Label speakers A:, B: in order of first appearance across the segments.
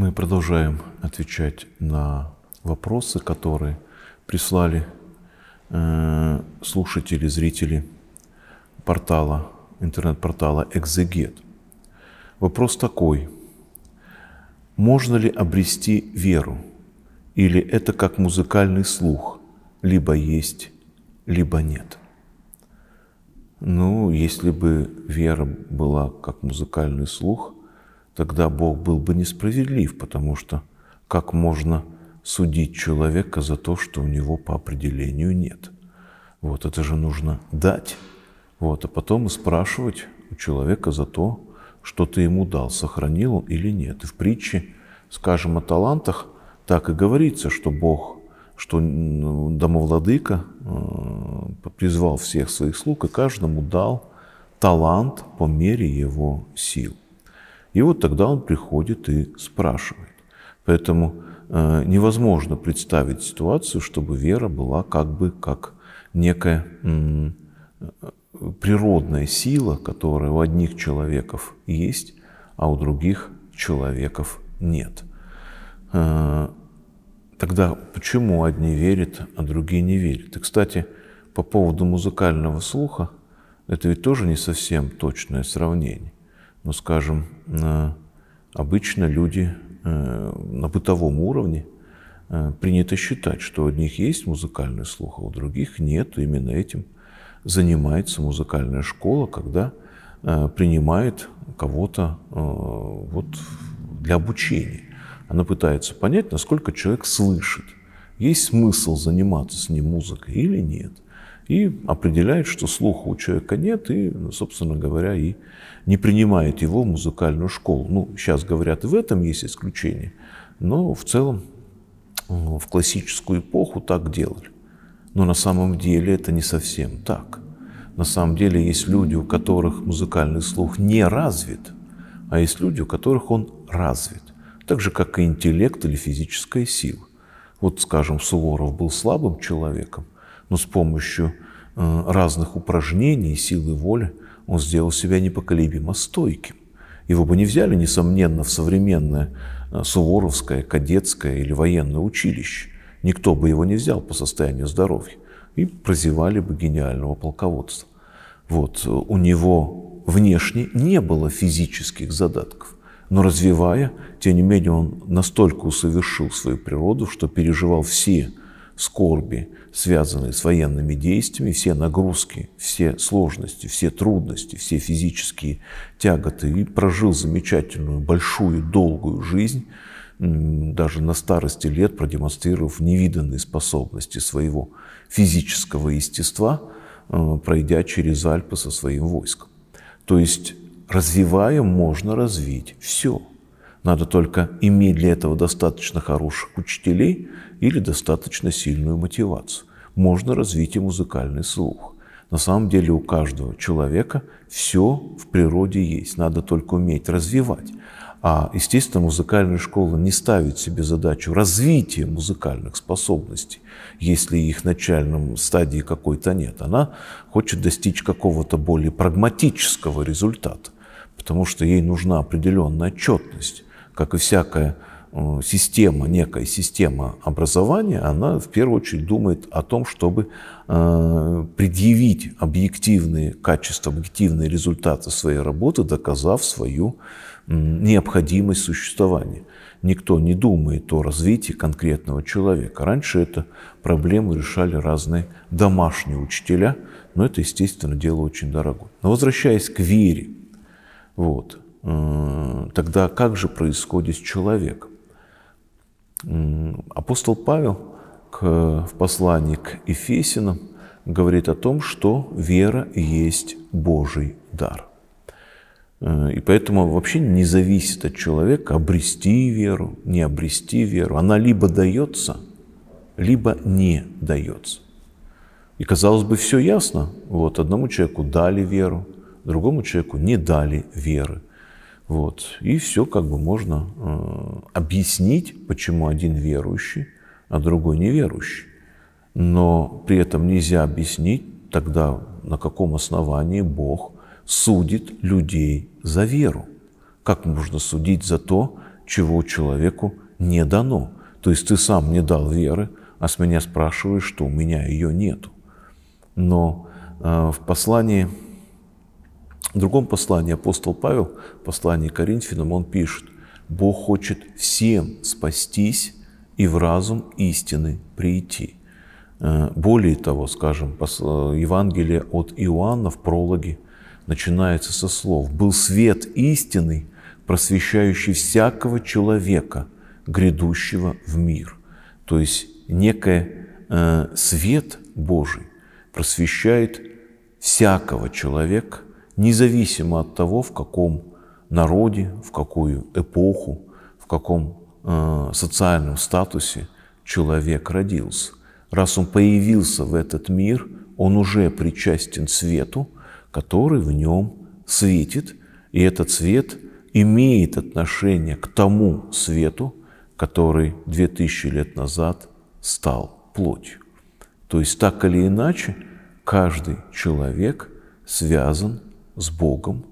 A: Мы продолжаем отвечать на вопросы, которые прислали э, слушатели, зрители портала, интернет-портала «Экзегет». Вопрос такой. Можно ли обрести веру? Или это как музыкальный слух? Либо есть, либо нет. Ну, если бы вера была как музыкальный слух – тогда Бог был бы несправедлив, потому что как можно судить человека за то, что у него по определению нет? Вот это же нужно дать, вот, а потом и спрашивать у человека за то, что ты ему дал, сохранил он или нет. И в притче, скажем, о талантах так и говорится, что Бог, что ну, домовладыка э, призвал всех своих слуг и каждому дал талант по мере его сил. И вот тогда он приходит и спрашивает. Поэтому э, невозможно представить ситуацию, чтобы вера была как бы как некая природная сила, которая у одних человеков есть, а у других человеков нет. Э, тогда почему одни верят, а другие не верят? И, кстати, по поводу музыкального слуха, это ведь тоже не совсем точное сравнение ну, скажем, обычно люди э, на бытовом уровне э, принято считать, что у одних есть музыкальный слух, а у других нет. Именно этим занимается музыкальная школа, когда э, принимает кого-то вот для обучения. Она пытается понять, насколько человек слышит. Есть смысл заниматься с ним музыкой или нет – и определяет, что слуха у человека нет, и, ну, собственно говоря, и не принимает его в музыкальную школу. Ну, сейчас говорят, в этом есть исключение, но в целом ну, в классическую эпоху так делали. Но на самом деле это не совсем так. На самом деле есть люди, у которых музыкальный слух не развит, а есть люди, у которых он развит. Так же, как и интеллект или физическая сила. Вот, скажем, Суворов был слабым человеком – но с помощью э, разных упражнений, силы воли он сделал себя непоколебимо стойким. Его бы не взяли, несомненно, в современное э, Суворовское, кадетское или военное училище. Никто бы его не взял по состоянию здоровья. И прозевали бы гениального полководца. Вот, э, у него внешне не было физических задатков. Но развивая, тем не менее, он настолько усовершил свою природу, что переживал все скорби, связанные с военными действиями, все нагрузки, все сложности, все трудности, все физические тяготы. И прожил замечательную, большую, долгую жизнь, даже на старости лет продемонстрировав невиданные способности своего физического естества, э, пройдя через Альпы со своим войском. То есть развивая можно развить все – надо только иметь для этого достаточно хороших учителей или достаточно сильную мотивацию. Можно развить и музыкальный слух. На самом деле у каждого человека все в природе есть, надо только уметь развивать. А, естественно, музыкальная школа не ставит себе задачу развития музыкальных способностей, если их начальном стадии какой-то нет. Она хочет достичь какого-то более прагматического результата, потому что ей нужна определенная отчетность как и всякая э, система, некая система образования, она в первую очередь думает о том, чтобы э, предъявить объективные качества, объективные результаты своей работы, доказав свою необходимость существования. Никто не думает о развитии конкретного человека. Раньше эту проблему решали разные домашние учителя, но это, естественно, дело очень дорогое. Но возвращаясь к вере, вот – Тогда как же происходит человек? Апостол Павел в послании к Ефесинам говорит о том, что вера есть Божий дар. Э, и поэтому вообще не зависит от человека обрести веру, не обрести веру. Она либо дается, либо не дается. И казалось бы, все ясно. Вот одному человеку дали веру, другому человеку не дали веры. Вот. И все как бы можно э, объяснить, почему один верующий, а другой неверующий. Но при этом нельзя объяснить тогда, на каком основании Бог судит людей за веру. Как можно судить за то, чего человеку не дано? То есть ты сам не дал веры, а с меня спрашиваешь, что у меня ее нету. Но э, в послании в другом послании апостол Павел, послании Коринфянам, он пишет, «Бог хочет всем спастись и в разум истины прийти». Э, более того, скажем, э, Евангелие от Иоанна в прологе начинается со слов «Был свет истины, просвещающий всякого человека, грядущего в мир». То есть некое э, свет Божий просвещает всякого человека, независимо от того, в каком народе, в какую эпоху, в каком э, социальном статусе человек родился. Раз он появился в этот мир, он уже причастен свету, который в нем светит, и этот свет имеет отношение к тому свету, который 2000 лет назад стал плотью. То есть так или иначе, каждый человек связан с Богом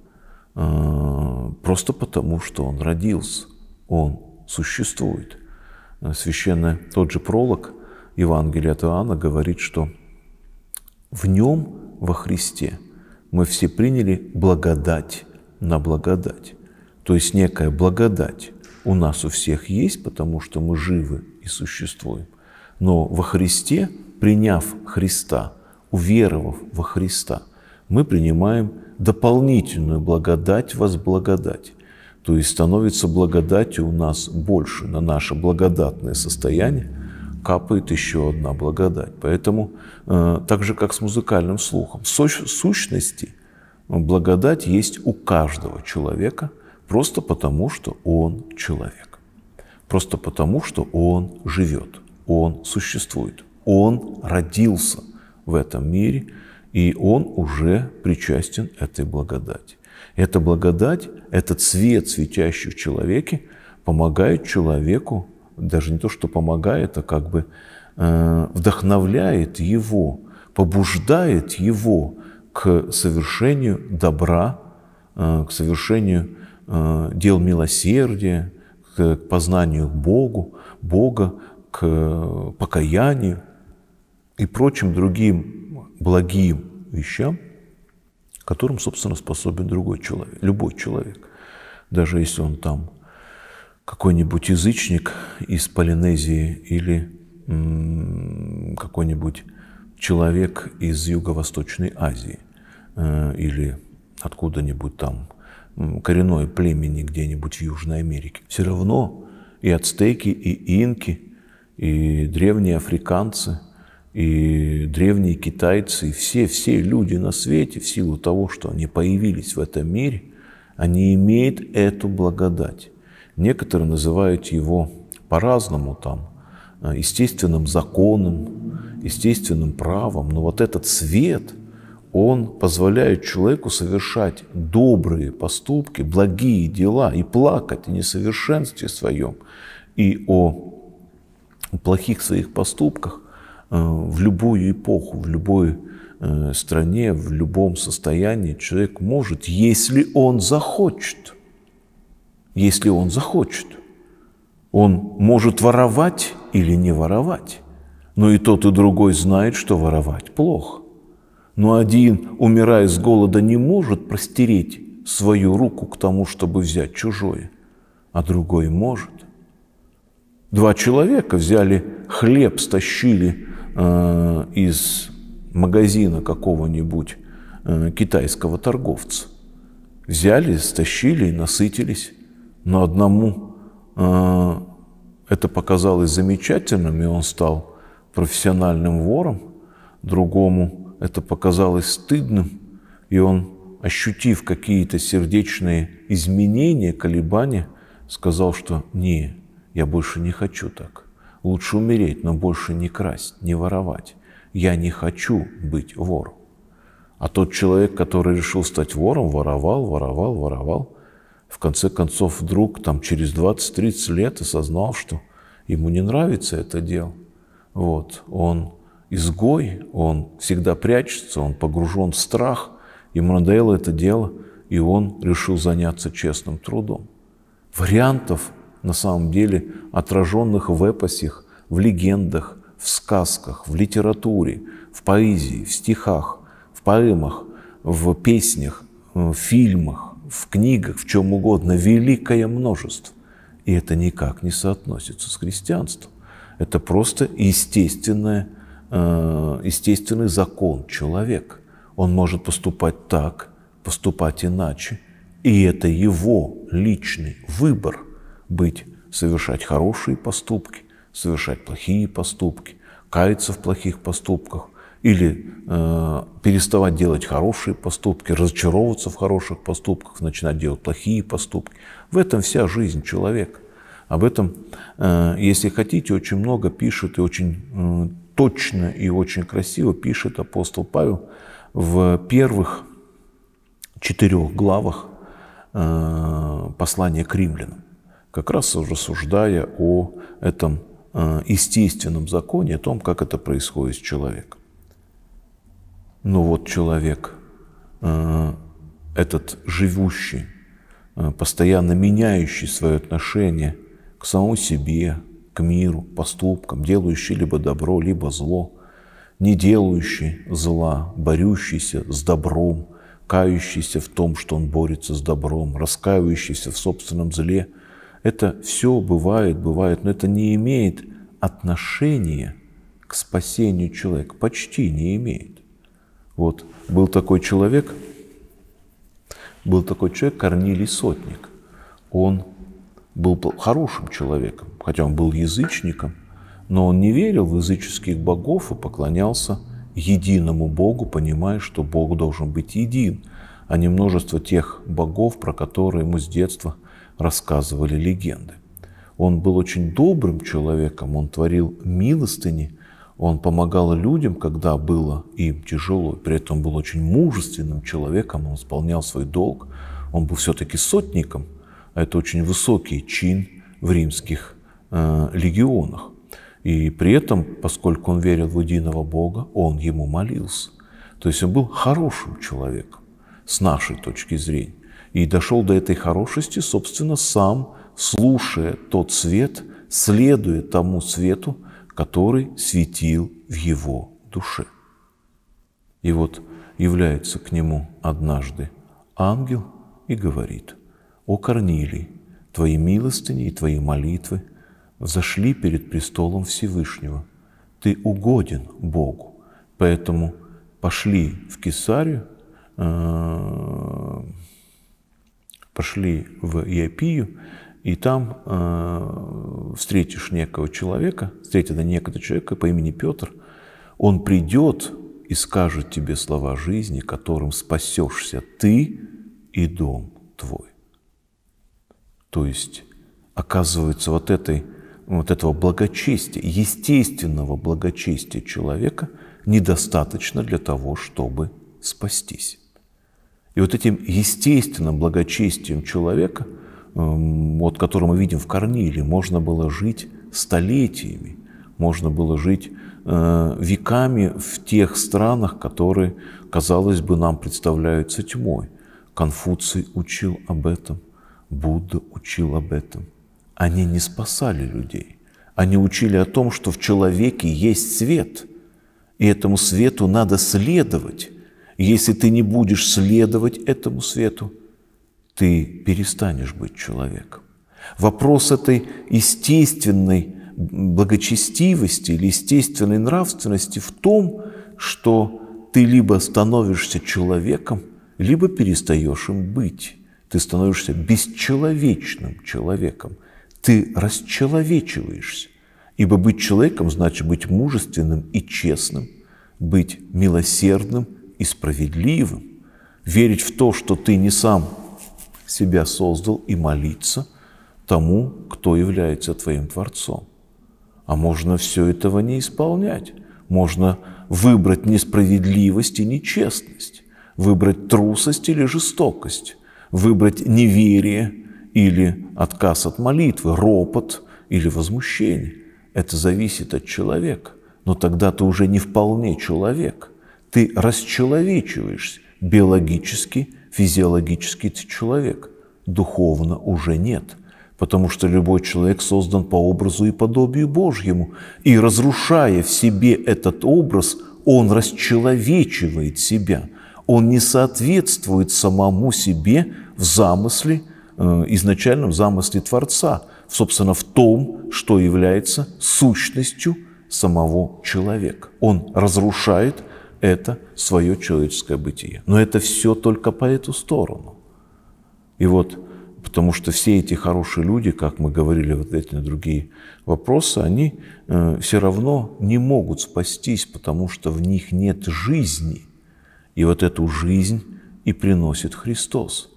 A: э, просто потому, что он родился, он существует. Э, священный тот же пролог Евангелия от Иоанна говорит, что в нем, во Христе, мы все приняли благодать на благодать. То есть некая благодать у нас у всех есть, потому что мы живы и существуем. Но во Христе, приняв Христа, уверовав во Христа – мы принимаем дополнительную благодать вас благодать. То есть становится благодатью у нас больше, на наше благодатное состояние капает еще одна благодать. Поэтому, э, так же как с музыкальным слухом, в сущности благодать есть у каждого человека просто потому, что он человек. Просто потому, что он живет, он существует, он родился в этом мире – и он уже причастен этой благодати. Эта благодать, этот свет, светящий в человеке, помогает человеку, даже не то, что помогает, а как бы э, вдохновляет его, побуждает его к совершению добра, э, к совершению э, дел милосердия, к, к познанию Богу, Бога, к э, покаянию и прочим другим благим вещам, которым, собственно, способен другой человек, любой человек. Даже если он там какой-нибудь язычник из Полинезии или какой-нибудь человек из Юго-Восточной Азии э, или откуда-нибудь там коренное племени где-нибудь в Южной Америке. Все равно и ацтеки, и инки, и древние африканцы – и древние китайцы, и все, все люди на свете, в силу того, что они появились в этом мире, они имеют эту благодать. Некоторые называют его по-разному там, э, естественным законом, естественным правом, но вот этот свет, он позволяет человеку совершать добрые поступки, благие дела и плакать о несовершенстве своем и о плохих своих поступках, Э, в любую эпоху, в любой э, стране, в любом состоянии человек может, если он захочет. Если он захочет. Он может воровать или не воровать. Но и тот, и другой знает, что воровать плохо. Но один, умирая с голода, не может простереть свою руку к тому, чтобы взять чужое, а другой может. Два человека взяли хлеб, стащили Э, из магазина какого-нибудь э, китайского торговца. Взяли, стащили и насытились. Но одному э, это показалось замечательным, и он стал профессиональным вором. Другому это показалось стыдным, и он, ощутив какие-то сердечные изменения, колебания, сказал, что «не, я больше не хочу так». Лучше умереть, но больше не красть, не воровать. Я не хочу быть вор. А тот человек, который решил стать вором, воровал, воровал, воровал, в конце концов вдруг там через 20-30 лет осознал, что ему не нравится это дело. Вот, он изгой, он всегда прячется, он погружен в страх, ему надоело это дело, и он решил заняться честным трудом. Вариантов на самом деле отраженных в эпосах, в легендах, в сказках, в литературе, в поэзии, в стихах, в поэмах, в песнях, э, в фильмах, в книгах, в чем угодно, великое множество. И это никак не соотносится с христианством. Это просто естественное, э, естественный закон человека. Он может поступать так, поступать иначе. И это его личный выбор – быть, совершать хорошие поступки, совершать плохие поступки, каяться в плохих поступках или э, переставать делать хорошие поступки, разочаровываться в хороших поступках, начинать делать плохие поступки. В этом вся жизнь человека. Об этом, э, если хотите, очень много пишет и очень э, точно и очень красиво пишет апостол Павел в первых четырех главах э, послания к римлянам как раз рассуждая о этом э, естественном законе, о том, как это происходит с человеком. Но ну вот человек, э, этот живущий, э, постоянно меняющий свое отношение к самому себе, к миру, поступкам, делающий либо добро, либо зло, не делающий зла, борющийся с добром, кающийся в том, что он борется с добром, раскаивающийся в собственном зле – это все бывает, бывает, но это не имеет отношения к спасению человека, почти не имеет. Вот был такой человек, был такой человек Корнилий Сотник. Он был хорошим человеком, хотя он был язычником, но он не верил в языческих богов и поклонялся единому Богу, понимая, что Бог должен быть един, а не множество тех богов, про которые ему с детства – рассказывали легенды. Он был очень добрым человеком, он творил милостыни, он помогал людям, когда было им тяжело. При этом был очень мужественным человеком, он исполнял свой долг. Он был все-таки сотником, а это очень высокий чин в римских э, легионах. И при этом, поскольку он верил в единого Бога, он ему молился. То есть он был хорошим человеком с нашей точки зрения. И дошел до этой хорошести, собственно, сам, слушая тот свет, следуя тому свету, который светил в его душе. И вот является к нему однажды ангел и говорит, «О Корнилий, твои милостыни и твои молитвы зашли перед престолом Всевышнего. Ты угоден Богу, поэтому пошли в Кесарию, э, пошли в Иопию, и там э, встретишь некого человека, встретишь некого человека по имени Петр, он придет и скажет тебе слова жизни, которым спасешься ты и дом твой. То есть, оказывается, вот, этой, вот этого благочестия, естественного благочестия человека недостаточно для того, чтобы спастись. И вот этим естественным благочестием человека, эм, вот, которое мы видим в Корниле, можно было жить столетиями, можно было жить э, веками в тех странах, которые, казалось бы, нам представляются тьмой. Конфуций учил об этом, Будда учил об этом. Они не спасали людей. Они учили о том, что в человеке есть свет, и этому свету надо следовать. Если ты не будешь следовать этому свету, ты перестанешь быть человеком. Вопрос этой естественной благочестивости или естественной нравственности в том, что ты либо становишься человеком, либо перестаешь им быть. Ты становишься бесчеловечным человеком. Ты расчеловечиваешься. Ибо быть человеком значит быть мужественным и честным, быть милосердным и справедливым, верить в то, что ты не сам себя создал, и молиться тому, кто является твоим Творцом. А можно все этого не исполнять. Можно выбрать несправедливость и нечестность, выбрать трусость или жестокость, выбрать неверие или отказ от молитвы, ропот или возмущение. Это зависит от человека. Но тогда ты уже не вполне человек – ты расчеловечиваешься. Биологически, физиологически ты человек. Духовно уже нет. Потому что любой человек создан по образу и подобию Божьему. И разрушая в себе этот образ, он расчеловечивает себя. Он не соответствует самому себе в замысле, э, изначальном замысле Творца, собственно, в том, что является сущностью самого человека. Он разрушает это свое человеческое бытие. Но это все только по эту сторону. И вот, потому что все эти хорошие люди, как мы говорили, вот эти на другие вопросы, они э, все равно не могут спастись, потому что в них нет жизни. И вот эту жизнь и приносит Христос.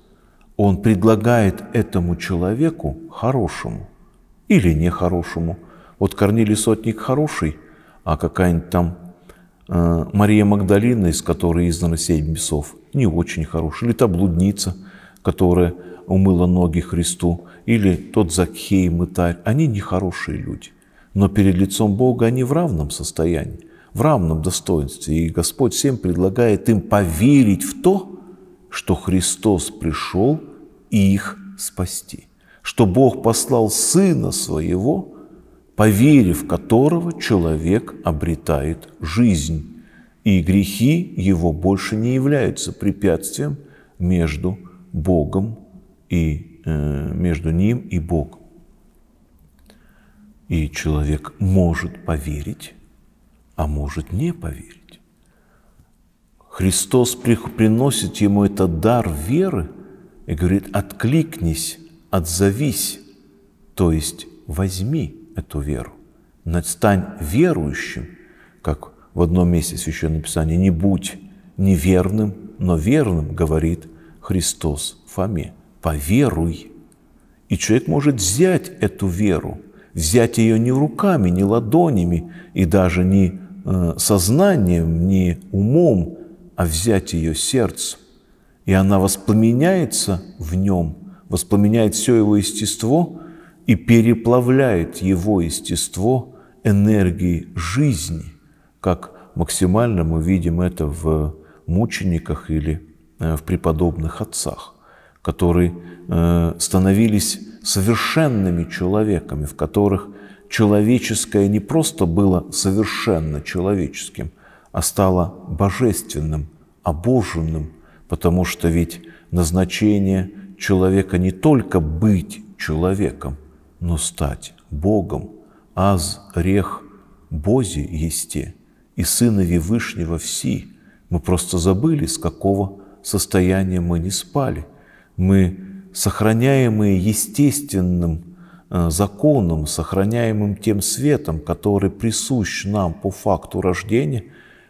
A: Он предлагает этому человеку хорошему или нехорошему. Вот Корнилий Сотник хороший, а какая-нибудь там Э, Мария Магдалина, из которой издано семь бесов, не очень хорошая, Или та блудница, которая умыла ноги Христу, или тот Закхей мытарь. Они нехорошие люди. Но перед лицом Бога они в равном состоянии, в равном достоинстве. И Господь всем предлагает им поверить в то, что Христос пришел и их спасти, что Бог послал Сына Своего – по в которого человек обретает жизнь, и грехи его больше не являются препятствием между Богом и э, между ним и Богом. И человек может поверить, а может не поверить. Христос приносит ему этот дар веры и говорит, откликнись, отзовись, то есть возьми – эту веру. Но стань верующим, как в одном месте Священного Писания, не будь неверным, но верным, говорит Христос Фоме, поверуй. И человек может взять эту веру, взять ее не руками, не ладонями и даже не э, сознанием, не умом, а взять ее сердцем. И она воспламеняется в нем, воспламеняет все его естество, и переплавляет его естество энергией жизни, как максимально мы видим это в мучениках или э, в преподобных отцах, которые э, становились совершенными человеками, в которых человеческое не просто было совершенно человеческим, а стало божественным, обоженным, потому что ведь назначение человека не только быть человеком – но стать Богом, аз рех Бози есте и Сынови Вышнего все. Мы просто забыли, с какого состояния мы не спали. Мы, сохраняемые естественным э, законом, сохраняемым тем светом, который присущ нам по факту рождения,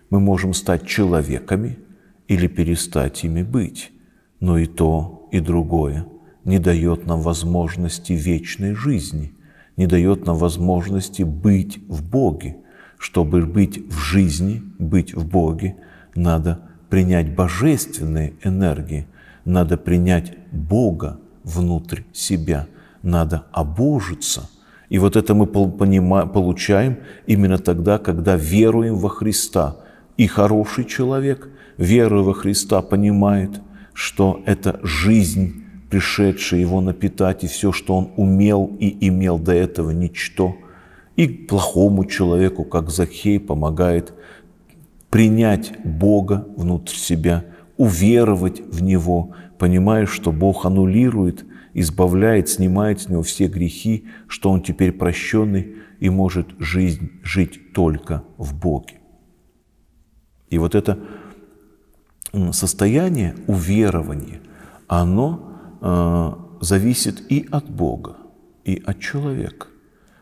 A: мы можем стать человеками или перестать ими быть. Но и то, и другое – не дает нам возможности вечной жизни, не дает нам возможности быть в Боге. Чтобы быть в жизни, быть в Боге, надо принять божественные энергии, надо принять Бога внутрь себя, надо обожиться. И вот это мы получаем именно тогда, когда веруем во Христа. И хороший человек, веруя во Христа, понимает, что это жизнь пришедший его напитать, и все, что он умел и имел до этого, ничто. И плохому человеку, как Захей, помогает принять Бога внутрь себя, уверовать в Него, понимая, что Бог аннулирует, избавляет, снимает с него все грехи, что он теперь прощенный и может жизнь жить только в Боге. И вот это состояние уверования, оно – а, зависит и от Бога, и от человека.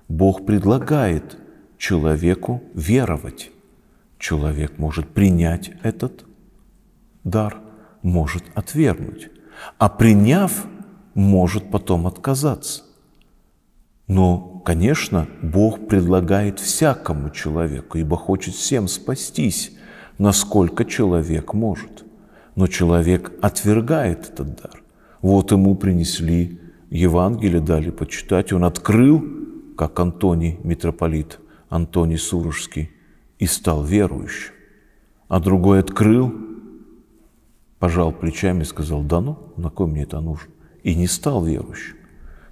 A: Бог предлагает человеку веровать. Человек может принять этот дар, может отвергнуть, а приняв, может потом отказаться. Но, конечно, Бог предлагает всякому человеку, ибо хочет всем спастись, насколько человек может. Но человек отвергает этот дар. Вот ему принесли Евангелие, дали почитать. Он открыл, как Антоний митрополит, Антоний Сурожский, и стал верующим. А другой открыл, пожал плечами и сказал, да ну, на кой мне это нужно? И не стал верующим.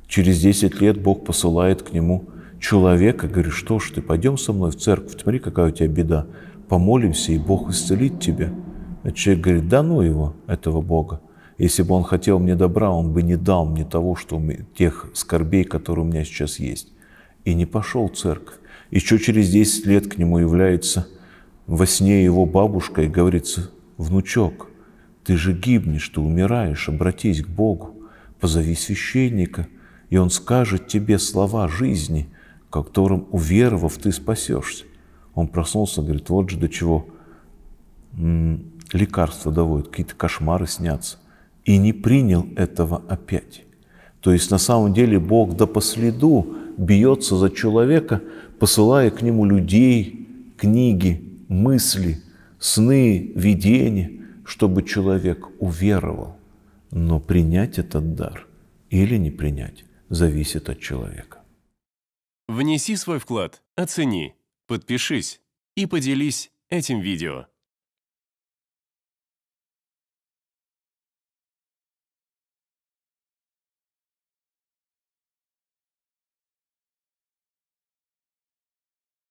A: Через 10 лет Бог посылает к нему человека, говорит, что ж ты, пойдем со мной в церковь, смотри, какая у тебя беда, помолимся, и Бог исцелит тебя. А человек говорит, да ну его, этого Бога, если бы он хотел мне добра, он бы не дал мне того, что тех скорбей, которые у меня сейчас есть. И не пошел в церковь. Еще через 10 лет к нему является во сне его бабушка и говорит: «Внучок, ты же гибнешь, ты умираешь, обратись к Богу, позови священника, и он скажет тебе слова жизни, которым, уверовав, ты спасешься». Он проснулся, говорит, вот же до чего лекарства доводят, какие-то кошмары снятся и не принял этого опять. То есть на самом деле Бог да по следу бьется за человека, посылая к нему людей, книги, мысли, сны, видения, чтобы человек уверовал. Но принять этот дар или не принять зависит от человека. Внеси свой вклад, оцени, подпишись и поделись этим видео.